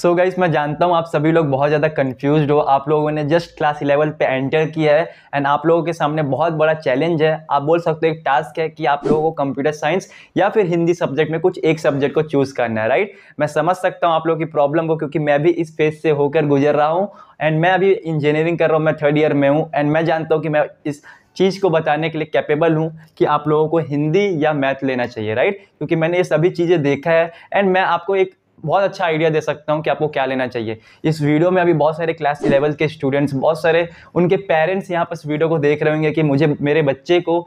सो so guys मैं जानता हूँ आप सभी लोग बहुत ज़्यादा कन्फ्यूज हो आप लोगों ने जस्ट क्लास इलेवन पे एंटर किया है एंड आप लोगों के सामने बहुत बड़ा चैलेंज है आप बोल सकते हो एक टास्क है कि आप लोगों को कंप्यूटर साइंस या फिर हिंदी सब्जेक्ट में कुछ एक सब्जेक्ट को चूज़ करना है राइट मैं समझ सकता हूँ आप लोग की प्रॉब्लम को क्योंकि मैं भी इस फेज से होकर गुजर रहा हूँ एंड मैं अभी इंजीनियरिंग कर रहा हूँ मैं थर्ड ईयर में हूँ एंड मैं जानता हूँ कि मैं इस चीज़ को बताने के लिए कैपेबल हूँ कि आप लोगों को हिंदी या मैथ लेना चाहिए राइट क्योंकि मैंने ये सभी चीज़ें देखा है एंड मैं आपको एक बहुत अच्छा आइडिया दे सकता हूँ कि आपको क्या लेना चाहिए इस वीडियो में अभी बहुत सारे क्लास इलेवन के स्टूडेंट्स बहुत सारे उनके पेरेंट्स यहाँ पर इस वीडियो को देख रहे होंगे कि मुझे मेरे बच्चे को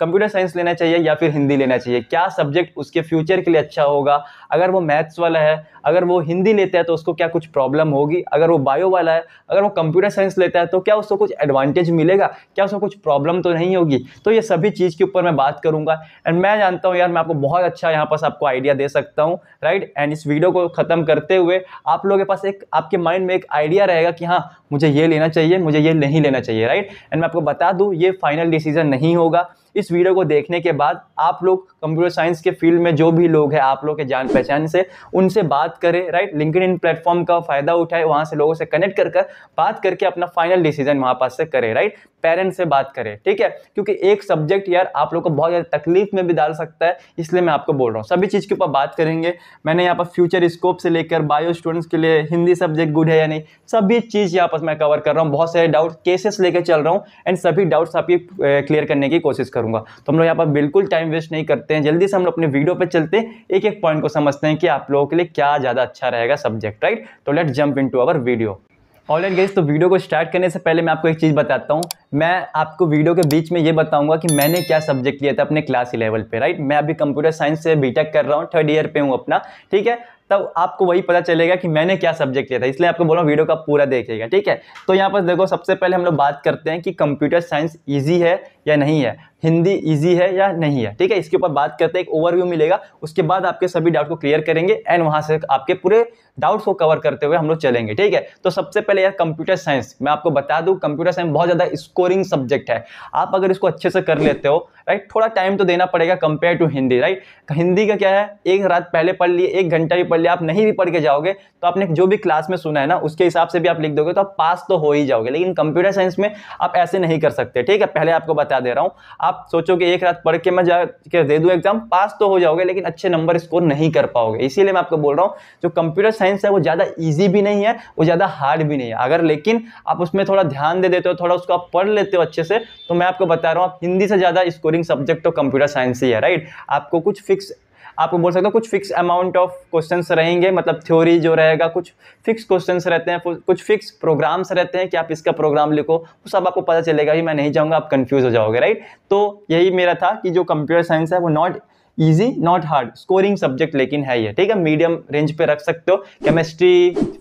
कंप्यूटर साइंस लेना चाहिए या फिर हिंदी लेना चाहिए क्या सब्जेक्ट उसके फ्यूचर के लिए अच्छा होगा अगर वो मैथ्स वाला है अगर वो हिंदी लेता है तो उसको क्या कुछ प्रॉब्लम होगी अगर वो बायो वाला है अगर वो कंप्यूटर साइंस लेता है तो क्या उसको कुछ एडवांटेज मिलेगा क्या उसको कुछ प्रॉब्लम तो नहीं होगी तो ये सभी चीज़ के ऊपर मैं बात करूँगा एंड मैं जानता हूँ यार मैं आपको बहुत अच्छा यहाँ पास आपको आइडिया दे सकता हूँ राइट एंड इस वीडियो को ख़त्म करते हुए आप लोगों के पास एक आपके माइंड में एक आइडिया रहेगा कि हाँ मुझे ये लेना चाहिए मुझे ये नहीं लेना चाहिए राइट एंड मैं आपको बता दूँ ये फाइनल डिसीजन नहीं होगा इस वीडियो को देखने के बाद आप लोग कंप्यूटर साइंस के फील्ड में जो भी लोग हैं आप लोग के जान पहचान से उनसे बात करें राइट लिंकड इन प्लेटफॉर्म का फ़ायदा उठाए वहाँ से लोगों से कनेक्ट कर कर बात करके अपना फाइनल डिसीजन वहाँ पास से करें राइट पेरेंट्स से बात करें ठीक है क्योंकि एक सब्जेक्ट यार आप लोग को बहुत ज़्यादा तकलीफ में भी डाल सकता है इसलिए मैं आपको बोल रहा हूँ सभी चीज़ के ऊपर बात करेंगे मैंने यहाँ पर फ्यूचर स्कोप से लेकर बायो स्टूडेंट्स के लिए हिंदी सब्जेक्ट गुड है या नहीं सभी चीज़ यहाँ पर मैं कवर कर रहा हूँ बहुत सारे डाउट केसेस लेकर चल रहा हूँ एंड सभी डाउट्स आपकी क्लियर करने की कोशिश करूँ करूंगा तो हम लोग यहाँ पर बिल्कुल टाइम वेस्ट नहीं करते हैं जल्दी से हम लोग अपने वीडियो पर चलते हैं एक एक पॉइंट को समझते हैं कि आप लोगों के लिए क्या ज़्यादा अच्छा रहेगा सब्जेक्ट राइट तो let jump in our video already guess तो वीडियो को स्टार्ट करने से पहले मैं आपको एक चीज़ बताता हूँ मैं आपको वीडियो के बीच में ये बताऊंगा कि मैंने क्या सब्जेक्ट लिया था अपने क्लास लेवल पे राइट मैं अभी कंप्यूटर साइंस से बीटेक कर रहा हूँ थर्ड ईयर पे हूँ अपना ठीक है तब आपको वही पता चलेगा कि मैंने क्या सब्जेक्ट लिया था इसलिए आपको बोला वीडियो का पूरा देखिएगा ठीक है तो यहाँ पर देखो सबसे पहले हम लोग बात करते हैं कि कंप्यूटर साइंस ईजी है या नहीं है हिंदी ईजी है या नहीं है ठीक है इसके ऊपर बात करते हैं एक ओवरव्यू मिलेगा उसके बाद आपके सभी डाउट को क्लियर करेंगे एंड वहाँ से आपके पूरे डाउट्स को कवर करते हुए हम लोग चलेंगे ठीक है तो सबसे पहले यार कंप्यूटर साइंस मैं आपको बता दूँ कंप्यूटर साइंस बहुत ज़्यादा स्कोरिंग सब्जेक्ट है आप अगर इसको अच्छे से कर लेते हो राइट थोड़ा टाइम तो देना पड़ेगा compare to Hindi right Hindi का क्या है एक रात पहले पढ़ लिए एक घंटा भी पढ़ लिया आप नहीं भी पढ़ के जाओगे तो आपने जो भी क्लास में सुना है ना उसके हिसाब से भी आप लिख दोगे तो आप पास तो हो ही जाओगे लेकिन कंप्यूटर साइंस में आप ऐसे नहीं कर सकते ठीक है पहले आपको बता दे रहा हूँ आप सोचो कि एक रात पढ़ के मैं जा दे दूँ एग्जाम पास तो हो जाओगे लेकिन अच्छे नंबर स्कोर नहीं कर पाओगे इसीलिए मैं आपको बोल रहा हूँ जो कंप्यूटर साइंस है वो ज़्यादा ईजी भी नहीं है वो ज़्यादा हार्ड भी नहीं है अगर लेकिन आप उसमें थोड़ा ध्यान दे देते हो थोड़ा उसको आप पढ़ लेते हो अच्छे से तो मैं आपको बता रहा हूँ आप हिंदी से ज़्यादा स्कोरिंग इंक्लूडिंग सब्जेक्ट तो कंप्यूटर साइंस ही है राइट आपको कुछ फिक्स आपको बोल सकते हो कुछ फिक्स अमाउंट ऑफ क्वेश्चंस रहेंगे मतलब थ्योरी जो रहेगा कुछ फिक्स क्वेश्चंस रहते हैं कुछ फिक्स प्रोग्राम्स रहते हैं कि आप इसका प्रोग्राम लिखो वो सब आपको पता चलेगा कि मैं नहीं जाऊँगा आप कंफ्यूज हो जाओगे राइट तो यही मेरा था कि जो कंप्यूटर साइंस है वो not easy not hard scoring subject लेकिन है ये ठीक है मीडियम रेंज पे रख सकते हो केमिस्ट्री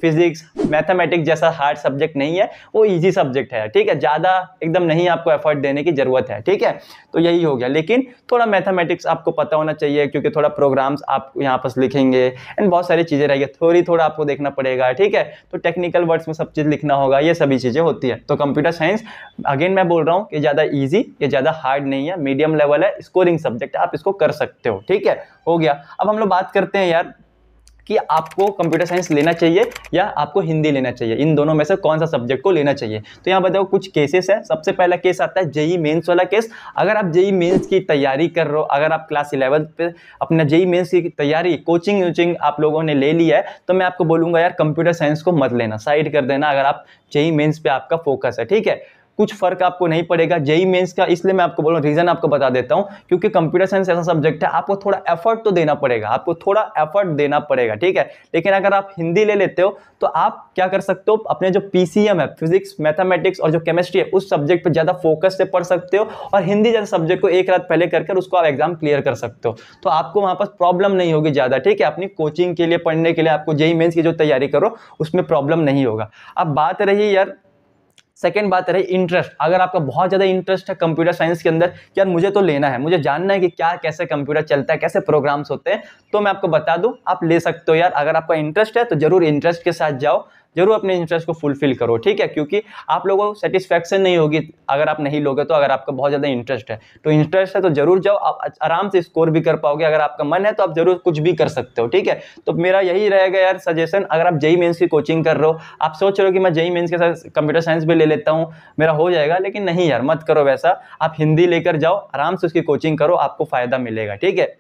फिजिक्स मैथमेटिक्स जैसा हार्ड सब्जेक्ट नहीं है वो ईजी सब्जेक्ट है ठीक है ज़्यादा एकदम नहीं आपको एफर्ट देने की ज़रूरत है ठीक है तो यही हो गया लेकिन थोड़ा मैथमेटिक्स आपको पता होना चाहिए क्योंकि थोड़ा प्रोग्राम्स आप यहाँ पर लिखेंगे एंड बहुत सारी चीज़ें रहेगी थोड़ी थोड़ा आपको देखना पड़ेगा ठीक है तो टेक्निकल वर्ड्स में सब चीज़ लिखना होगा ये सभी चीज़ें होती है तो कंप्यूटर साइंस अगेन मैं बोल रहा हूँ कि ज़्यादा ईजी ये ज़्यादा हार्ड नहीं है मीडियम लेवल है स्कोरिंग सब्जेक्ट आप इसको कर सकते सकते हो ठीक है हो गया अब हम लोग बात करते हैं यार कि आपको कंप्यूटर साइंस लेना चाहिए या आपको हिंदी लेना चाहिए इन दोनों में से कौन सा सब्जेक्ट को लेना चाहिए तो यहाँ बताओ कुछ केसेस है सबसे पहला केस आता है जेई मेंस वाला केस अगर आप जेई मेंस की तैयारी कर रहे हो अगर आप क्लास इलेवन पे अपना जेई मेंस की तैयारी कोचिंग वोचिंग आप लोगों ने ले ली है तो मैं आपको बोलूँगा यार कंप्यूटर साइंस को मत लेना साइड कर देना अगर आप जेई मेन्स पर आपका फोकस है ठीक है कुछ फर्क आपको नहीं पड़ेगा जेई मेन्स का इसलिए मैं आपको बोल रहा हूँ रीज़न आपको बता देता हूँ क्योंकि कंप्यूटर साइंस ऐसा सब्जेक्ट है आपको थोड़ा एफर्ट तो देना पड़ेगा आपको थोड़ा एफर्ट देना पड़ेगा ठीक है लेकिन अगर आप हिंदी ले लेते हो तो आप क्या कर सकते हो अपने जो पी है फिजिक्स मैथमेटिक्स और जो केमिस्ट्री है उस सब्जेक्ट पर ज़्यादा फोकस से पढ़ सकते हो और हिंदी जैसे सब्जेक्ट को एक रात पहले कर कर उसको आप एग्जाम क्लियर कर सकते हो तो आपको वहाँ पर प्रॉब्लम नहीं होगी ज़्यादा ठीक है अपनी कोचिंग के लिए पढ़ने के लिए आपको जेई मेन्स की जो तैयारी करो उसमें प्रॉब्लम नहीं होगा अब बात रही यार सेकेंड बात रही इंटरेस्ट अगर आपका बहुत ज़्यादा इंटरेस्ट है कंप्यूटर साइंस के अंदर यार मुझे तो लेना है मुझे जानना है कि क्या कैसे कंप्यूटर चलता है कैसे प्रोग्राम्स होते हैं तो मैं आपको बता दूँ आप ले सकते हो यार अगर आपका इंटरेस्ट है तो जरूर इंटरेस्ट के साथ जाओ जरूर अपने इंटरेस्ट को फुलफिल करो ठीक है क्योंकि आप लोगों को सेटिस्फेक्शन नहीं होगी अगर आप नहीं लोगे तो अगर आपका बहुत ज़्यादा इंटरेस्ट है तो इंटरेस्ट है तो जरूर जाओ आप आराम से स्कोर भी कर पाओगे अगर आपका मन है तो आप जरूर कुछ भी कर सकते हो ठीक है तो मेरा यही रहेगा यार सजेशन अगर आप जई मेन्स की कोचिंग कर रहे हो आप सोच रहे हो कि मैं जई मेन्स के साथ कंप्यूटर साइंस भी ले लेता हूँ मेरा हो जाएगा लेकिन नहीं यार मत करो वैसा आप हिंदी लेकर जाओ आराम से उसकी कोचिंग करो आपको फ़ायदा मिलेगा ठीक है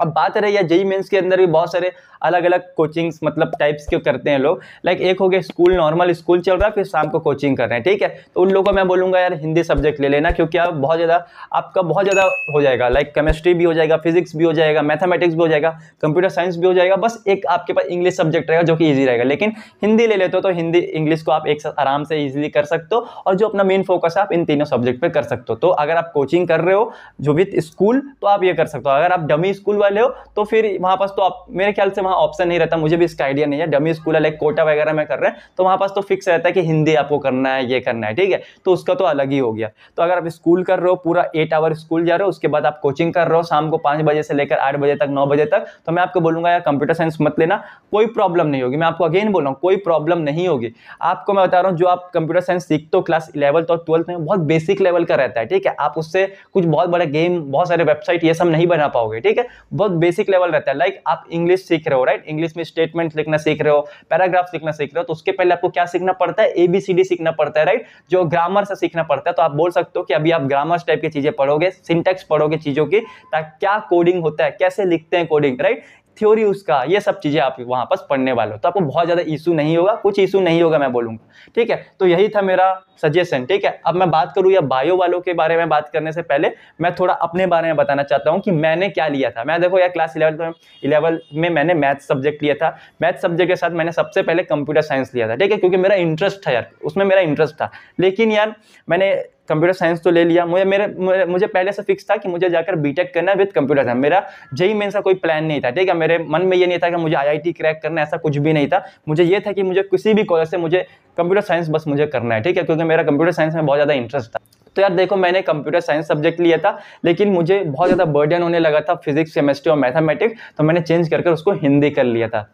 अब बात रही है जेई मेंस के अंदर भी बहुत सारे अलग अलग कोचिंग्स मतलब टाइप्स के करते हैं लोग लाइक एक हो गया स्कूल नॉर्मल स्कूल चल रहा है फिर शाम को कोचिंग कर रहे हैं ठीक है तो उन लोगों को मैं बोलूँगा यार हिंदी सब्जेक्ट ले लेना क्योंकि आप बहुत ज़्यादा आपका बहुत ज़्यादा हो जाएगा लाइक केमिस्ट्री भी हो जाएगा फिजिक्स भी हो जाएगा मैथमेटिक्स भी हो जाएगा कंप्यूटर साइंस भी हो जाएगा बस एक आपके पास इंग्लिश सब्जेक्ट रहेगा जो कि ईजी रहेगा लेकिन हिंदी ले लेते हो तो हिंदी इंग्लिश को आप एक साथ आराम से ईजिली कर सकते हो और जो अपना मेन फोकस है आप इन तीनों सब्जेक्ट पर कर सकते हो तो अगर आप कोचिंग कर रहे हो जो विथ स्कूल तो आप ये कर सकते हो अगर आप डमी स्कूल वाले हो तो फिर वहां पास तो आप मेरे ख्याल से वहां ऑप्शन नहीं रहता मुझे भी इसका आइडिया नहीं है डमी स्कूल है लाइक कोटा वगैरह में कर रहे हैं तो वहां पास तो फिक्स रहता है कि हिंदी आपको करना है ये करना है ठीक है तो उसका तो अलग ही हो गया तो अगर आप स्कूल कर रहे हो पूरा एट आवर स्कूल जा रहे हो उसके बाद आप कोचिंग कर रहे हो शाम को पांच बजे से लेकर आठ बजे तक नौ बजे तक तो मैं आपको बोलूंगा यार कंप्यूटर साइंस मत लेना कोई प्रॉब्लम नहीं होगी मैं आपको अगेन बोल रहा हूँ कोई प्रॉब्लम नहीं होगी आपको मैं बता रहा हूँ जो आप कंप्यूटर साइंस सीखते हो क्लास इलेवंथ और ट्वेल्थ में बहुत बेसिक लेवल का रहता है ठीक है आप उससे कुछ बहुत बड़ा गेम बहुत सारे वेबसाइट ये सब नहीं बना पाओगे ठीक है बहुत बेसिक लेवल रहता है लाइक like आप इंग्लिश सीख रहे हो राइट इंग्लिश में स्टेटमेंट लिखना सीख रहे हो पैराग्राफ लिखना सीख रहे हो तो उसके पहले आपको क्या सीखना पड़ता है एबीसीडी सीखना पड़ता है राइट जो ग्रामर से सीखना पड़ता है तो आप बोल सकते हो कि अभी आप ग्रामर टाइप की चीजें पढ़ोगे सिंटेक्स पढ़ोगे चीजों की ताकि क्या कोडिंग होता है कैसे लिखते हैं कोडिंग राइट थ्योरी उसका ये सब चीज़ें आप वहाँ पर पढ़ने वाले हो तो आपको बहुत ज़्यादा इशू नहीं होगा कुछ इशू नहीं होगा मैं बोलूँगा ठीक है तो यही था मेरा सजेशन ठीक है अब मैं बात करूँ या बायो वालों के बारे में बात करने से पहले मैं थोड़ा अपने बारे में बताना चाहता हूँ कि मैंने क्या लिया था मैं देखो यार क्लास इलेवन इलेवन में मैंने मैथ सब्जेक्ट लिया था मैथ सब्जेक्ट के साथ मैंने सबसे पहले कंप्यूटर साइंस लिया था ठीक है क्योंकि मेरा इंटरेस्ट था यार उसमें मेरा इंटरेस्ट था लेकिन यार मैंने कंप्यूटर साइंस तो ले लिया मुझे मेरे मुझे पहले से फिक्स था कि मुझे जाकर बीटेक करना है विद कंप्यूटर साइंस मेरा जई मेन का कोई प्लान नहीं था ठीक है मेरे मन में ये नहीं था कि मुझे आईआईटी क्रैक करना ऐसा कुछ भी नहीं था मुझे ये था कि मुझे किसी भी कॉलेज से मुझे कंप्यूटर साइंस बस मुझे करना है ठीक है क्योंकि मेरा कंप्यूटर साइंस में बहुत ज़्यादा इंटरेस्ट था तो यार देखो मैंने कंप्यूटर साइंस सब्जेक्ट लिया था लेकिन मुझे बहुत ज़्यादा बर्डन होने लगा था फिजिक्स केमिस्ट्री और मैथमेटिक्स तो मैंने चेंज कर उसको हिंदी कर लिया था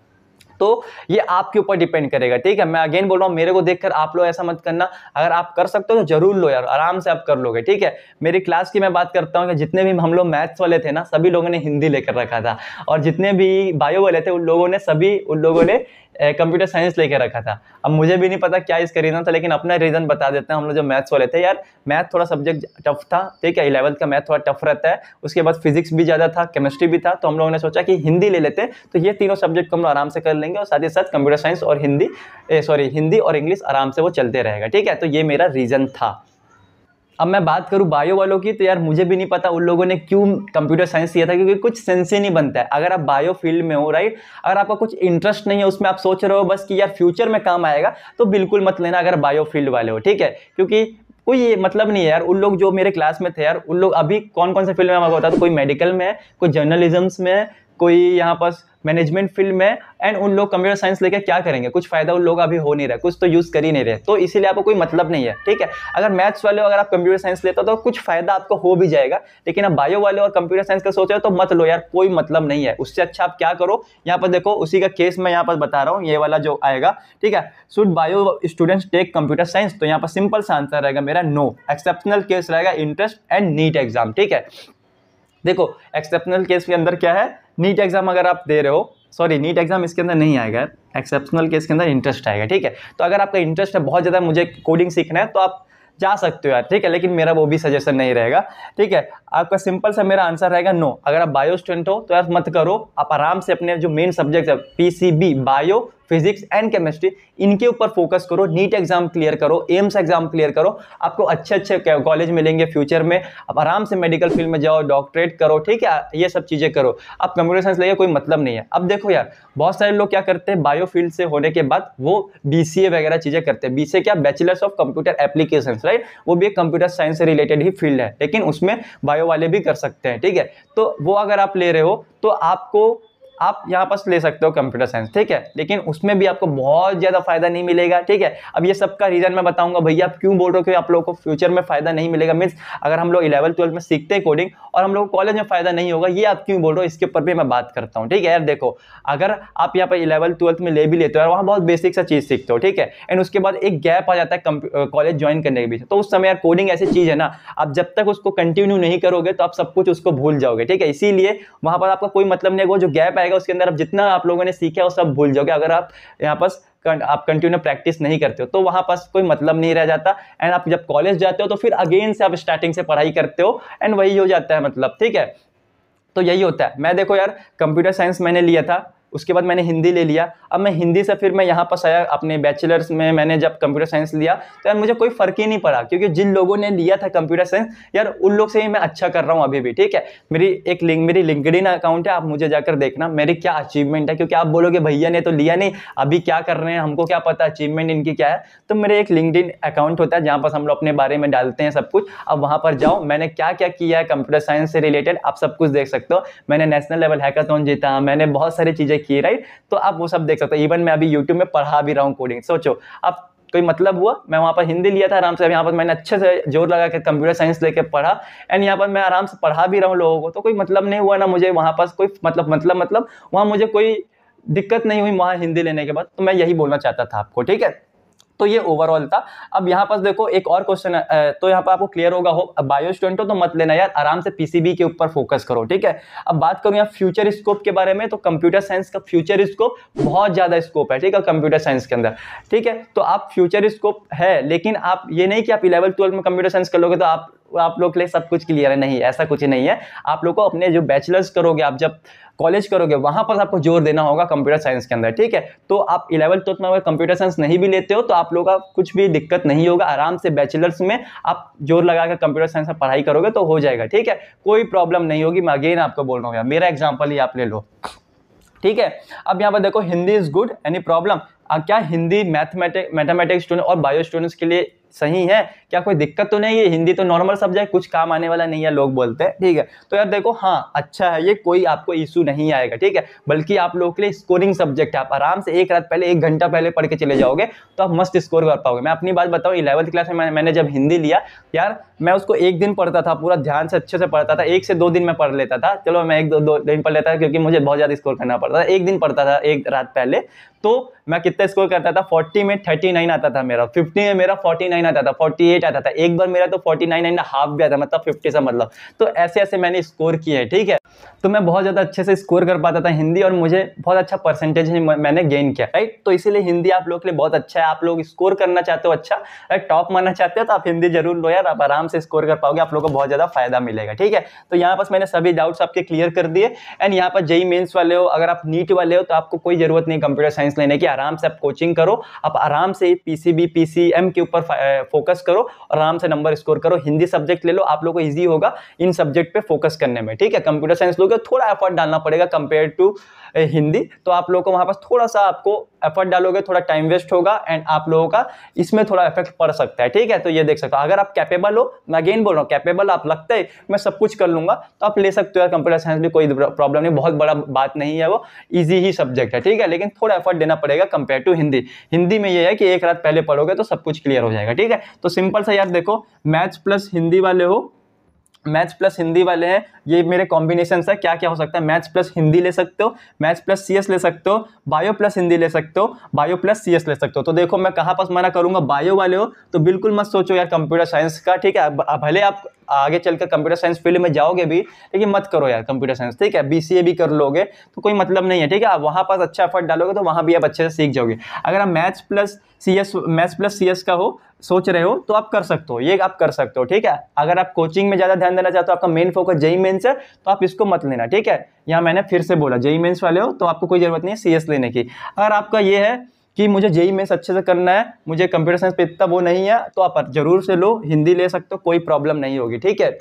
तो ये आपके ऊपर डिपेंड करेगा ठीक है मैं अगेन बोल रहा हूँ मेरे को देखकर आप लोग ऐसा मत करना अगर आप कर सकते हो तो जरूर लो यार आराम से आप कर लोगे ठीक है मेरी क्लास की मैं बात करता हूँ कि जितने भी हम लोग मैथ्स वाले थे ना सभी लोगों ने हिंदी लेकर रखा था और जितने भी बायो वाले थे उन लोगों ने सभी उन लोगों ने कंप्यूटर साइंस लेके रखा था अब मुझे भी नहीं पता क्या इसका रीज़न था लेकिन अपना रीज़न बता देते हैं हम लोग जो मैथ्स वाले थे यार मैथ थोड़ा सब्जेक्ट टफ था ठीक है इलेवंथ का मैथ थोड़ा टफ रहता है उसके बाद फिजिक्स भी ज़्यादा था केमिस्ट्री भी था तो हम लोगों ने सोचा कि हिंदी ले लेते तो ये तीनों सब्जेक्ट को हम लोग आराम से कर लेंगे और साथ ही साथ कंप्यूटर साइंस और हिंदी सॉरी हिंदी और इंग्लिश आराम से वो चलते रहेगा ठीक है तो ये मेरा रीज़न था अब मैं बात करूँ बायो वालों की तो यार मुझे भी नहीं पता उन लोगों ने क्यों कंप्यूटर साइंस किया था क्योंकि कुछ सेंस ही नहीं बनता है अगर आप बायो फील्ड में हो राइट अगर आपका कुछ इंटरेस्ट नहीं है उसमें आप सोच रहे हो बस कि यार फ्यूचर में काम आएगा तो बिल्कुल मत लेना अगर बायो फील्ड वाले हो ठीक है क्योंकि कोई ये मतलब नहीं है यार उन लोग जो मेरे क्लास में थे यार उन लोग अभी कौन कौन से फील्ड में आपको बताते कोई मेडिकल में है कोई जर्नलिज्म में है कोई यहाँ पास मैनेजमेंट फील्ड में एंड उन लोग कंप्यूटर साइंस लेकर क्या करेंगे कुछ फायदा उन लोग अभी हो नहीं रहा कुछ तो यूज़ कर ही नहीं रहे तो इसीलिए आपको कोई मतलब नहीं है ठीक है अगर मैथ्स वाले अगर आप कंप्यूटर साइंस लेते हो तो कुछ फायदा आपको हो भी जाएगा लेकिन आप बायो वाले और कंप्यूटर साइंस का सोच रहे हो तो मत लो यार कोई मतलब नहीं है उससे अच्छा आप क्या करो यहाँ पर देखो उसी का केस मैं यहाँ पर बता रहा हूँ ये वाला जो आएगा ठीक है should bio students take computer science तो यहाँ पर सिंपल सा आंसर रहेगा मेरा नो एक्सेप्शनल केस रहेगा इंटरेस्ट एंड नीट एग्जाम ठीक है देखो एक्सेप्शनल केस के अंदर क्या है नीट एग्ज़ाम अगर आप दे रहे हो सॉरी नीट एग्जाम इसके अंदर नहीं आएगा एक्सेप्शनल केस के अंदर इंटरेस्ट आएगा ठीक है तो अगर आपका इंटरेस्ट है बहुत ज़्यादा मुझे कोडिंग सीखना है तो आप जा सकते हो यार ठीक है लेकिन मेरा वो भी सजेशन नहीं रहेगा ठीक है आपका सिंपल सा मेरा आंसर रहेगा नो अगर आप बायो स्टूडेंट हो तो यार मत करो आप आराम से अपने जो मेन सब्जेक्ट है P bio physics and chemistry इनके ऊपर फोकस करो नीट एग्जाम क्लियर करो एम्स एग्जाम क्लियर करो आपको अच्छे अच्छे कॉलेज मिलेंगे फ्यूचर में आप आराम से मेडिकल फील्ड में जाओ डॉक्टरेट करो ठीक है ये सब चीज़ें करो आप कंप्यूटर साइंस लगे कोई मतलब नहीं है अब देखो यार बहुत सारे लोग क्या करते हैं बायो फील्ड से होने के बाद वो बी वगैरह चीज़ें करते हैं बी क्या bachelors of computer application right वो भी एक कंप्यूटर साइंस से रिलेटेड ही फील्ड है लेकिन उसमें बायो वाले भी कर सकते हैं ठीक है तो वो अगर आप ले रहे हो तो आपको आप यहाँ पास ले सकते हो कंप्यूटर साइंस ठीक है लेकिन उसमें भी आपको बहुत ज़्यादा फायदा नहीं मिलेगा ठीक है अब ये सबका रीज़न मैं बताऊंगा भैया आप क्यों बोल रहे हो कि आप लोगों को फ्यूचर में फायदा नहीं मिलेगा मीन्स अगर हम लोग इलेवन ट्वेल्थ में सीखते हैं कोडिंग और हम लोग को कॉलेज में फायदा नहीं होगा ये आप क्यों बोल रहे हो इसके ऊपर भी मैं बात करता हूँ ठीक है यार देखो अगर आप यहाँ पर इलेवन ट्वेल्थ में ले भी लेते हो वहाँ बहुत बेसिक सा चीज़ सीखते हो ठीक है एंड उसके बाद एक गैप आ जाता है कॉलेज ज्वाइन करने के बीच तो उस समय यार कोडिंग ऐसी चीज़ है ना आप जब तक उसको कंटिन्यू नहीं करोगे तो आप सब कुछ उसको भूल जाओगे ठीक है इसीलिए वहाँ पर आपका कोई मतलब नहीं होगा जो गैप आएगा आएगा उसके अंदर आप जितना आप लोगों ने सीखा वो सब भूल जाओगे अगर आप यहाँ पास आप कंटिन्यू प्रैक्टिस नहीं करते हो तो वहाँ पास कोई मतलब नहीं रह जाता एंड आप जब कॉलेज जाते हो तो फिर अगेन से आप स्टार्टिंग से पढ़ाई करते हो एंड वही हो जाता है मतलब ठीक है तो यही होता है मैं देखो यार कंप्यूटर साइंस मैंने लिया था उसके बाद मैंने हिंदी ले लिया अब मैं हिंदी से फिर मैं यहाँ पास आया अपने बैचलर्स में मैंने जब कंप्यूटर साइंस लिया तो यार मुझे कोई फ़र्क ही नहीं पड़ा क्योंकि जिन लोगों ने लिया था कंप्यूटर साइंस यार उन लोग से ही मैं अच्छा कर रहा हूँ अभी भी ठीक है मेरी एक लिंक मेरी लिंकड अकाउंट है आप मुझे जाकर देखना मेरी क्या अचीवमेंट है क्योंकि आप बोलोगे भैया ने तो लिया नहीं अभी क्या कर रहे हैं हमको क्या पता अचीवमेंट इनकी क्या है तो मेरे एक लिंकड अकाउंट होता है जहाँ पास हम लोग अपने बारे में डालते हैं सब कुछ अब वहाँ पर जाओ मैंने क्या क्या किया है कंप्यूटर साइंस से रिलेटेड आप सब कुछ देख सकते हो मैंने नेशनल लेवल हैकाथन जीता मैंने बहुत सारी चीज़ें देखिए राइट तो आप वो सब देख सकते हो इवन मैं अभी यूट्यूब में पढ़ा भी रहा हूँ कोडिंग सोचो अब कोई मतलब हुआ मैं वहाँ पर हिंदी लिया था आराम से अब यहाँ पर मैंने अच्छे से जोर लगा के कंप्यूटर साइंस लेके पढ़ा एंड यहाँ पर मैं आराम से पढ़ा भी रहा हूँ लोगों को तो कोई मतलब नहीं हुआ ना मुझे वहाँ पर कोई मतलब मतलब मतलब वहाँ मुझे कोई दिक्कत नहीं हुई वहाँ हिंदी लेने के बाद तो मैं यही बोलना चाहता था आपको ठीक है तो ये ओवरऑल था अब यहाँ पर देखो एक और क्वेश्चन है तो यहाँ पर आपको क्लियर होगा हो बायो स्टूडेंट हो तो मत लेना यार आराम से पीसीबी के ऊपर फोकस करो ठीक है अब बात करूँ यहाँ फ्यूचर स्कोप के बारे में तो कंप्यूटर साइंस का फ्यूचर स्कोप बहुत ज़्यादा स्कोप है ठीक है कंप्यूटर साइंस के अंदर ठीक है तो आप फ्यूचर स्कोप है लेकिन आप ये नहीं कि आप इलेवल ट्वेल्व में कंप्यूटर साइंस कर लोगे तो आप आप लोग के लिए सब कुछ क्लियर है नहीं ऐसा कुछ नहीं है आप लोग को अपने जो बैचलर्स करोगे आप जब कॉलेज करोगे वहाँ पर आपको जोर देना होगा कंप्यूटर साइंस के अंदर ठीक है तो आप इलेवन ट्वेल्थ में अगर कंप्यूटर साइंस नहीं भी लेते हो तो आप लोग का कुछ भी दिक्कत नहीं होगा आराम से बैचलर्स में आप जोर लगा कर कंप्यूटर साइंस में पढ़ाई करोगे तो हो जाएगा ठीक है कोई प्रॉब्लम नहीं होगी मैं अगेन आपको बोल रहा हूँ मेरा एग्जाम्पल ही आप ले लो ठीक है अब यहाँ पर देखो Hindi is good any problem क्या हिंदी मैथमेटिक मैथमेटिक्स स्टूडेंट और बायो स्टूडेंट्स के लिए सही है क्या कोई दिक्कत तो नहीं है हिंदी तो नॉर्मल सब्जेक्ट कुछ काम आने वाला नहीं है लोग बोलते हैं ठीक है तो यार देखो हाँ अच्छा है ये कोई आपको इशू नहीं आएगा ठीक है बल्कि आप लोगों के लिए स्कोरिंग सब्जेक्ट है आप आराम से एक रात पहले एक घंटा पहले पढ़ के चले जाओगे तो आप मस्त स्कोर कर पाओगे मैं अपनी बात बताऊँ इलेवंथ क्लास में मैं, मैंने जब हिंदी लिया यार मैं उसको एक दिन पढ़ता था पूरा ध्यान से अच्छे से पढ़ता था एक से दो दिन में पढ़ लेता था चलो मैं एक दो, दो दिन पढ़ लेता था क्योंकि मुझे बहुत ज़्यादा स्कोर करना पड़ता था एक दिन पढ़ता था एक रात पहले तो मैं कितना स्कोर करता था 40 में 39 आता था मेरा 50 में मेरा 49 आता था 48 आता था एक बार मेरा तो 49 नाइन एंड हाफ भी आता मतलब 50 सा मतलब तो ऐसे ऐसे मैंने स्कोर किए हैं ठीक है तो मैं बहुत ज़्यादा अच्छे से स्कोर कर पाता था हिंदी और मुझे बहुत अच्छा परसेंटेज मैंने गेन किया राइट तो इसीलिए हिंदी आप लोग के लिए बहुत अच्छा है आप लोग स्कोर करना चाहते हो अच्छा राइट टॉप मानना चाहते हो तो आप हिंदी जरूर लो यार आप आराम से स्कोर कर पाओगे आप लोग को बहुत ज़्यादा फायदा मिलेगा ठीक है तो यहाँ पर मैंने सभी डाउट्स आपके क्लियर कर दिए एंड यहाँ पर जई मेन्स वाले हो अगर आप नीट वाले हो तो आपको कोई जरूरत नहीं कंप्यूटर साइंस लाइसेंस लेने की आराम से आप कोचिंग करो आप आराम से पीसीबी पीसीएम के ऊपर फोकस करो आराम से नंबर स्कोर करो हिंदी सब्जेक्ट ले लो आप लोगों को ईजी होगा इन सब्जेक्ट पे फोकस करने में ठीक है कंप्यूटर साइंस को थोड़ा एफर्ट डालना पड़ेगा कंपेयर टू हिंदी तो आप लोगों को वहाँ पर थोड़ा सा आपको एफर्ट डालोगे थोड़ा टाइम वेस्ट होगा एंड आप लोगों का इसमें थोड़ा इफेक्ट पड़ सकता है ठीक है तो ये देख सकते हो अगर आप कैपेबल हो मैं अगेन बोल रहा हूँ कैपेबल आप लगता है मैं सब कुछ कर लूँगा तो आप ले सकते हो यार कंप्यूटर साइंस में कोई प्रॉब्लम नहीं बहुत बड़ा बात नहीं है वो ईजी ही सब्जेक्ट है ठीक है लेकिन थोड़ा एफर्ट देना पड़ेगा कंपेयर टू हिंदी हिंदी में ये है कि एक रात पहले पढ़ोगे तो सब कुछ क्लियर हो जाएगा ठीक है तो सिंपल सा यार देखो मैथ्स प्लस हिंदी वाले हो मैथ्स प्लस हिंदी वाले हैं ये मेरे कॉम्बिनेशन है क्या क्या हो सकता है मैथ्स प्लस हिंदी ले सकते हो मैथ्स प्लस सीएस ले सकते हो बायो प्लस हिंदी ले सकते हो बायो प्लस सीएस ले सकते हो तो देखो मैं कहाँ पास मना करूँगा बायो वाले हो तो बिल्कुल मत सोचो यार कंप्यूटर साइंस का ठीक है भले आप आगे चलकर कंप्यूटर साइंस फील्ड में जाओगे भी लेकिन मत करो यार कंप्यूटर साइंस ठीक है बी भी कर लोगे तो कोई मतलब नहीं है ठीक है आप वहाँ पास अच्छा एफर्ट डालोगे तो वहाँ भी आप अच्छे से सीख जाओगे अगर आप maths plus C S maths plus C S का हो सोच रहे हो तो आप कर सकते हो ये आप कर सकते हो ठीक है अगर आप कोचिंग में ज़्यादा ध्यान देना चाहते हो आपका मेन फोकस जई मेन्स है तो आप इसको मत लेना ठीक है यहाँ मैंने फिर से बोला जई मेन्स e e वाले हो तो आपको कोई ज़रूरत नहीं है सी लेने की अगर आपका ये है कि मुझे जेई मेंस अच्छे से करना है मुझे कंप्यूटर साइंस पे इतना वो नहीं है तो आप ज़रूर से लो हिंदी ले सकते हो कोई प्रॉब्लम नहीं होगी ठीक है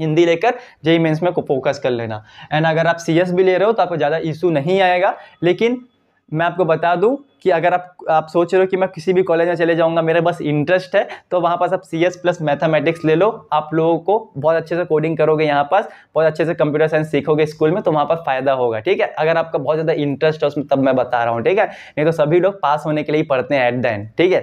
हिंदी लेकर जेई मेंस में फोकस कर लेना एंड अगर आप सी भी ले रहे हो तो आपको ज़्यादा इशू नहीं आएगा लेकिन मैं आपको बता दूं कि अगर आप आप सोच रहे हो कि मैं किसी भी कॉलेज में चले जाऊंगा मेरे बस इंटरेस्ट है तो वहाँ पास आप सी एस प्लस मैथमेटिक्स ले लो आप लोगों को बहुत अच्छे से कोडिंग करोगे यहाँ पास बहुत अच्छे से कंप्यूटर साइंस सीखोगे स्कूल में तो वहाँ पर फ़ायदा होगा ठीक है अगर आपका बहुत ज़्यादा इंटरेस्ट है उसमें तब मैं बता रहा हूँ ठीक है नहीं तो सभी लोग पास होने के लिए पढ़ते हैं एट द एंड ठीक है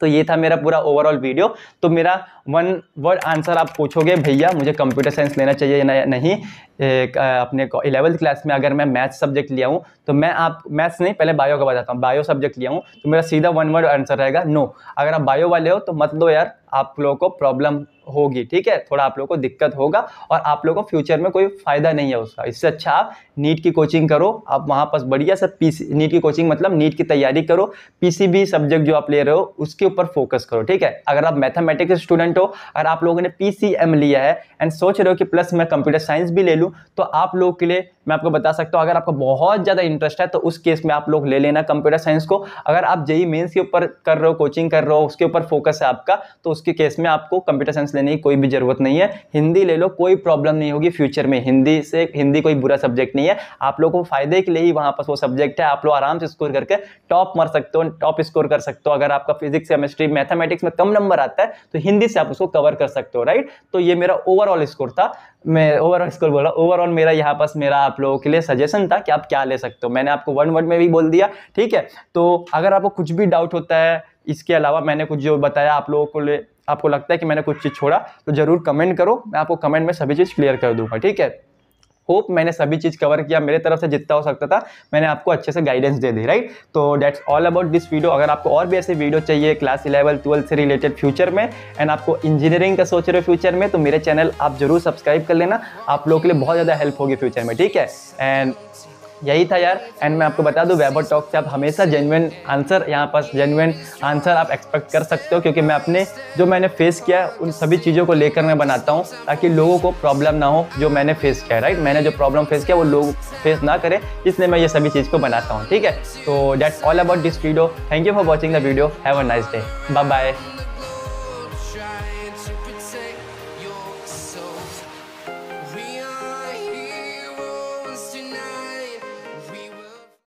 तो ये था मेरा पूरा ओवरऑल वीडियो तो मेरा वन वर्ड आंसर आप पूछोगे भैया मुझे कंप्यूटर साइंस लेना चाहिए या नहीं एक, अपने इलेवंथ क्लास में अगर मैं मैथ्स सब्जेक्ट लिया हूँ तो मैं आप मैथ्स नहीं पहले बायो का बताता हूँ बायो सब्जेक्ट लिया हूँ तो मेरा सीधा वन वर्ड आंसर रहेगा नो अगर आप बायो वाले हो तो मत दो यार आप लोगों को प्रॉब्लम होगी ठीक है थोड़ा आप लोगों को दिक्कत होगा और आप लोगों को फ्यूचर में कोई फ़ायदा नहीं है उसका इससे अच्छा आप नीट की कोचिंग करो आप वहाँ पर बढ़िया सा पी नीट की कोचिंग मतलब नीट की तैयारी करो पीसीबी सब्जेक्ट जो आप ले रहे हो उसके ऊपर फोकस करो ठीक है अगर आप मैथमेटिक्स स्टूडेंट हो अगर आप लोगों ने पी लिया है एंड सोच रहे हो कि प्लस मैं कंप्यूटर साइंस भी ले लूँ तो आप लोगों के लिए मैं आपको बता सकता हूँ अगर आपका बहुत ज़्यादा इंटरेस्ट है तो उस केस में आप लोग ले लेना कंप्यूटर साइंस को अगर आप जेई मेन्स के ऊपर कर रहे हो कोचिंग कर रहे हो उसके ऊपर फोकस है आपका तो उसके केस में आपको कंप्यूटर साइंस लेने की कोई भी ज़रूरत नहीं है हिंदी ले लो कोई प्रॉब्लम नहीं होगी फ्यूचर में हिंदी से हिंदी कोई बुरा सब्जेक्ट नहीं है आप लोगों को फायदे के लिए ही वहाँ पर वो सब्जेक्ट है आप लोग आराम से स्कोर करके टॉप मर सकते हो टॉप स्कोर कर सकते हो अगर आपका फिजिक्स केमिस्ट्री मैथमेटिक्स में कम नंबर आता है तो हिंदी से आप उसको कवर कर सकते हो राइट तो ये मेरा ओवरऑल स्कोर था मैं ओवरऑल स्कोर बोल हूँ ओवरऑल मेरा यहाँ पास मेरा आप आप लोगों के लिए सजेशन था कि आप क्या ले सकते हो मैंने आपको वन वर्ड में भी बोल दिया ठीक है तो अगर आपको कुछ भी डाउट होता है इसके अलावा मैंने कुछ जो बताया आप लोगों को ले आपको लगता है कि मैंने कुछ चीज़ छोड़ा तो ज़रूर कमेंट करो मैं आपको कमेंट में सभी चीज़ क्लियर कर दूंगा ठीक है होप मैंने सभी चीज़ कवर किया मेरे तरफ से जितना हो सकता था मैंने आपको अच्छे से गाइडेंस दे दी राइट तो that's all about this video अगर आपको और भी ऐसे वीडियो चाहिए क्लास इलेवन ट्वेल्थ से रिलेटेड फ्यूचर में एंड आपको इंजीनियरिंग का सोच रहे हो फ्यूचर में तो मेरे चैनल आप जरूर सब्सक्राइब कर लेना आप लोगों के लिए बहुत ज़्यादा हेल्प होगी फ्यूचर में ठीक है एंड यही था यार एंड मैं आपको बता दूं वेबर टॉक से आप हमेशा जेनुअन आंसर यहाँ पर जेनुअन आंसर आप एक्सपेक्ट कर सकते हो क्योंकि मैं अपने जो मैंने फेस किया है उन सभी चीज़ों को लेकर मैं बनाता हूँ ताकि लोगों को प्रॉब्लम ना हो जो मैंने फेस किया राइट मैंने जो प्रॉब्लम फेस किया वो लोग फेस ना करें इसलिए मैं ये सभी चीज़ को बनाता हूँ ठीक है तो that's all about this video thank you for watching the video have a nice day bye bye